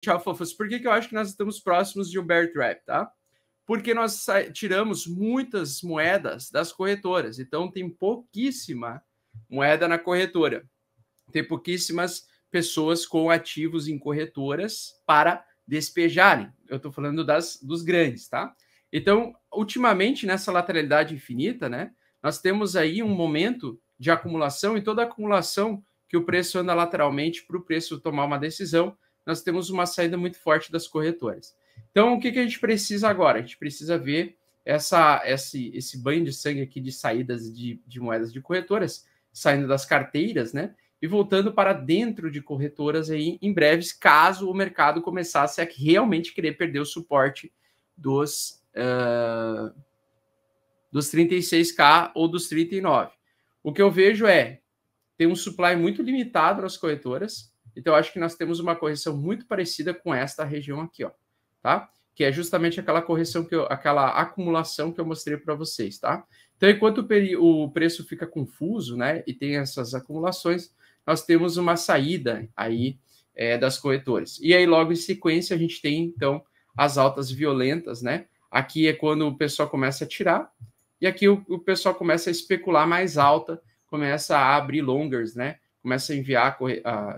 tchau, fofos. Por que, que eu acho que nós estamos próximos de um bear trap, tá? Porque nós tiramos muitas moedas das corretoras, então tem pouquíssima moeda na corretora. Tem pouquíssimas pessoas com ativos em corretoras para despejarem. Eu estou falando das, dos grandes, tá? Então, ultimamente, nessa lateralidade infinita, né? Nós temos aí um momento de acumulação e toda acumulação que o preço anda lateralmente para o preço tomar uma decisão nós temos uma saída muito forte das corretoras. Então, o que, que a gente precisa agora? A gente precisa ver essa, esse, esse banho de sangue aqui de saídas de, de moedas de corretoras, saindo das carteiras, né? E voltando para dentro de corretoras aí em breves, caso o mercado começasse a realmente querer perder o suporte dos, uh, dos 36K ou dos 39. O que eu vejo é tem um supply muito limitado nas corretoras, então, acho que nós temos uma correção muito parecida com esta região aqui, ó, tá? Que é justamente aquela correção que eu, aquela acumulação que eu mostrei para vocês, tá? Então, enquanto o, peri, o preço fica confuso, né, e tem essas acumulações, nós temos uma saída aí é, das corretores. E aí, logo em sequência, a gente tem então as altas violentas, né? Aqui é quando o pessoal começa a tirar, e aqui o, o pessoal começa a especular mais alta, começa a abrir longers, né? começa a enviar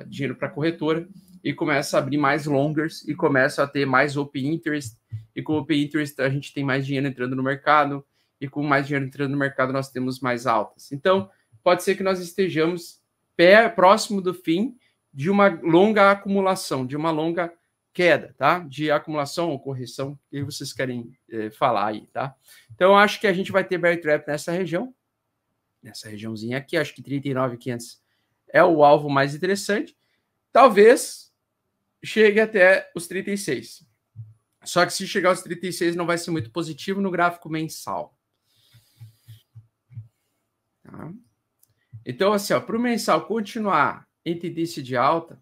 dinheiro para a corretora e começa a abrir mais longers e começa a ter mais open interest. E com open interest a gente tem mais dinheiro entrando no mercado e com mais dinheiro entrando no mercado nós temos mais altas. Então, pode ser que nós estejamos pé, próximo do fim de uma longa acumulação, de uma longa queda, tá? De acumulação ou correção, o que vocês querem é, falar aí, tá? Então, acho que a gente vai ter bear trap nessa região, nessa regiãozinha aqui, acho que 39,500 é o alvo mais interessante. Talvez chegue até os 36. Só que se chegar aos 36 não vai ser muito positivo no gráfico mensal. Tá? Então, assim, para o mensal continuar em tendência de alta,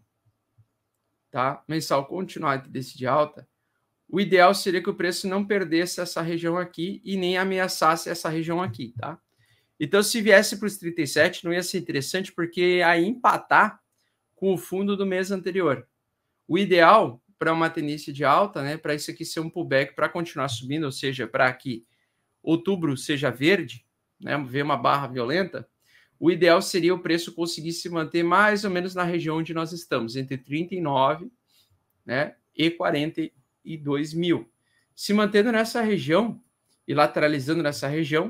tá? Mensal continuar em tendência de alta, o ideal seria que o preço não perdesse essa região aqui e nem ameaçasse essa região aqui, tá? Então, se viesse para os 37, não ia ser interessante, porque aí empatar com o fundo do mês anterior. O ideal para uma tendência de alta, né, para isso aqui ser um pullback para continuar subindo, ou seja, para que outubro seja verde, né, ver uma barra violenta, o ideal seria o preço conseguir se manter mais ou menos na região onde nós estamos, entre 39 né, e 42 mil. Se mantendo nessa região e lateralizando nessa região,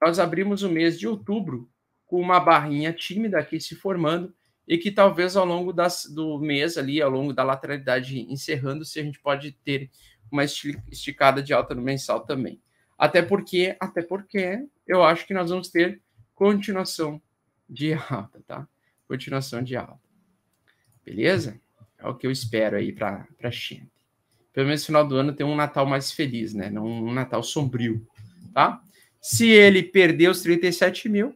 nós abrimos o mês de outubro com uma barrinha tímida aqui se formando e que talvez ao longo das, do mês ali, ao longo da lateralidade encerrando-se, a gente pode ter uma esticada de alta no mensal também. Até porque, até porque eu acho que nós vamos ter continuação de alta, tá? Continuação de alta. Beleza? É o que eu espero aí para a China. Pelo menos no final do ano tem um Natal mais feliz, né? Não um Natal sombrio, tá? Se ele perder os 37 mil,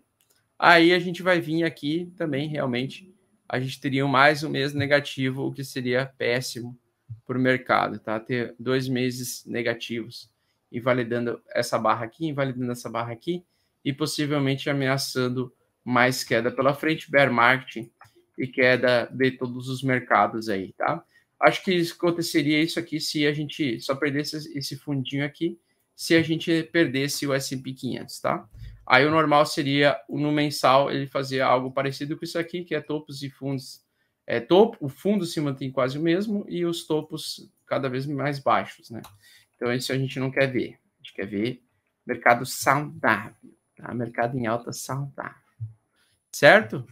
aí a gente vai vir aqui também, realmente, a gente teria mais um mês negativo, o que seria péssimo para o mercado, tá? Ter dois meses negativos, invalidando essa barra aqui, invalidando essa barra aqui, e possivelmente ameaçando mais queda pela frente, bear marketing e queda de todos os mercados aí, tá? Acho que aconteceria isso aqui se a gente só perdesse esse fundinho aqui, se a gente perdesse o S&P 500, tá? Aí o normal seria no mensal ele fazer algo parecido com isso aqui, que é topos e fundos. É topo, o fundo se mantém quase o mesmo e os topos cada vez mais baixos, né? Então isso a gente não quer ver. A gente quer ver mercado saudável, tá? Mercado em alta saudável. Certo?